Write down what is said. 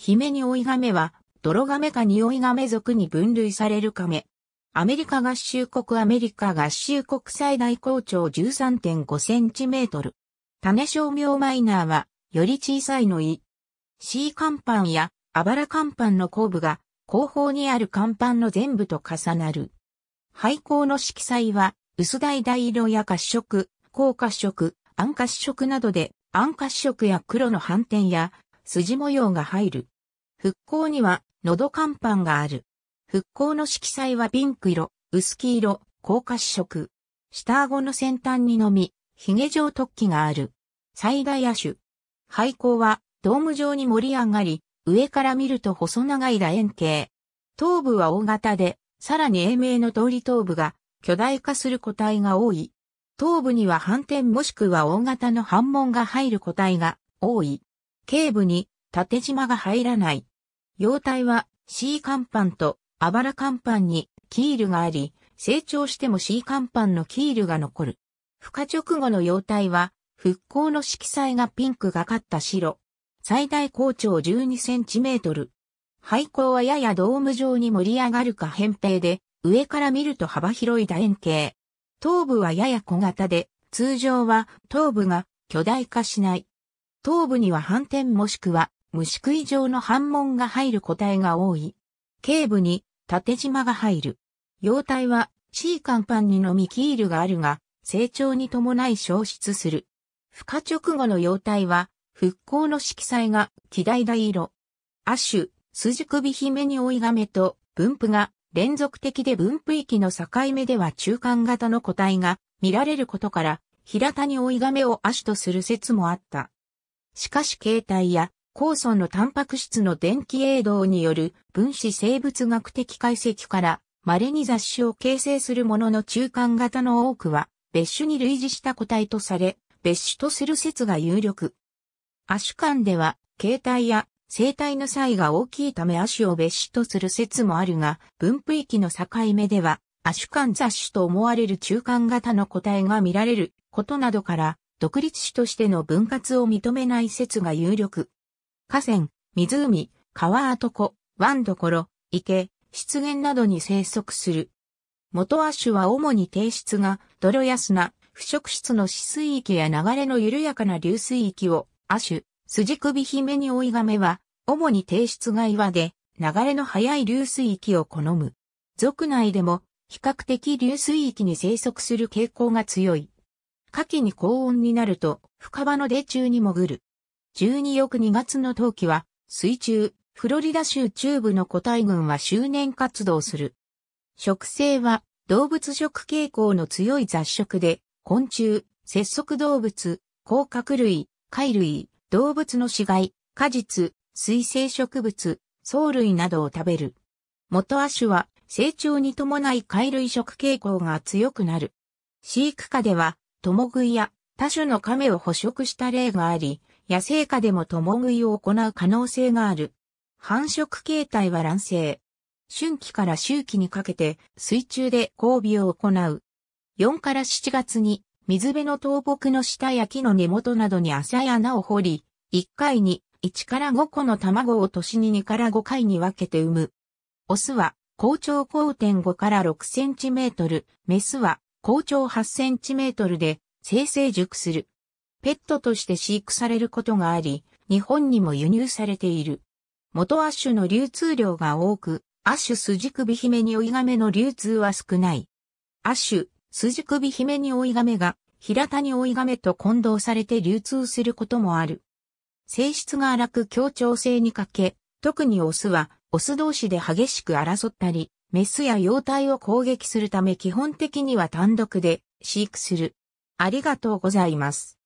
ヒメニオイガメは、泥メかニオイガメ族に分類されるカメ。アメリカ合衆国アメリカ合衆国最大高長13.5センチメートル。種商業マイナーは、より小さいのい。C パ板や、あばらパ板の後部が、後方にあるパ板の全部と重なる。廃校の色彩は、薄橙色や褐色、高褐色、暗褐色などで、暗褐色や黒の斑点や、筋模様が入る。復興には、喉乾板がある。復興の色彩はピンク色、薄黄色、高褐色。下顎の先端にのみ、髭状突起がある。最大野手。廃校は、ドーム状に盛り上がり、上から見ると細長い楕円形。頭部は大型で、さらに英明の通り頭部が巨大化する個体が多い。頭部には反転もしくは大型の反紋が入る個体が多い。頸部に縦縞が入らない。容態は C 乾板とあばら乾板にキールがあり、成長しても C 乾板のキールが残る。孵化直後の容態は、復興の色彩がピンクがかった白。最大高長12センチメートル。廃校はややドーム状に盛り上がるか扁平で、上から見ると幅広い楕円形。頭部はやや小型で、通常は頭部が巨大化しない。頭部には反転もしくは虫食い状の反紋が入る個体が多い。頸部に縦縞が入る。幼体は C 間パンにのみキールがあるが、成長に伴い消失する。孵化直後の幼体は、復興の色彩が、い平色。亜種、スジクビヒメニオイガメと、分布が、連続的で分布域の境目では中間型の個体が見られることから、平谷オイガメを亜種とする説もあった。しかし形帯や酵素のタンパク質の電気栄動による分子生物学的解析から稀に雑種を形成するものの中間型の多くは別種に類似した個体とされ、別種とする説が有力。亜種間では形態や生態の差異が大きいため亜種を別種とする説もあるが、分布域の境目では亜種間雑種と思われる中間型の個体が見られることなどから、独立種としての分割を認めない説が有力。河川、湖、川跡湖、湾どころ、池、湿原などに生息する。元亜種は主に低質が泥や砂、腐食質の死水域や流れの緩やかな流水域を亜種、筋首姫に追いがめは、主に低質が岩で、流れの速い流水域を好む。俗内でも、比較的流水域に生息する傾向が強い。夏季に高温になると深場の泥中に潜る。12翌2月の冬季は水中、フロリダ州中部の個体群は周年活動する。植生は動物食傾向の強い雑食で、昆虫、節足動物、甲殻類、貝類、動物の死骸、果実、水生植物、藻類などを食べる。元亜種は成長に伴い貝類食傾向が強くなる。飼育下では共食いや他種の亀を捕食した例があり、野生下でも共食いを行う可能性がある。繁殖形態は卵生。春季から秋季にかけて水中で交尾を行う。4から7月に水辺の倒木の下や木の根元などに浅い穴を掘り、1回に1から5個の卵を年に2から5回に分けて産む。オスは、高長5.5から6センチメートル、メスは高長8センチメートルで生成熟する。ペットとして飼育されることがあり、日本にも輸入されている。元アッシュの流通量が多く、アッシュ筋首姫に追い亀の流通は少ない。アッシュ筋首姫に追い亀が平谷追い亀と混同されて流通することもある。性質が荒く協調性に欠け、特にオスはオス同士で激しく争ったり、メスや幼体を攻撃するため基本的には単独で飼育する。ありがとうございます。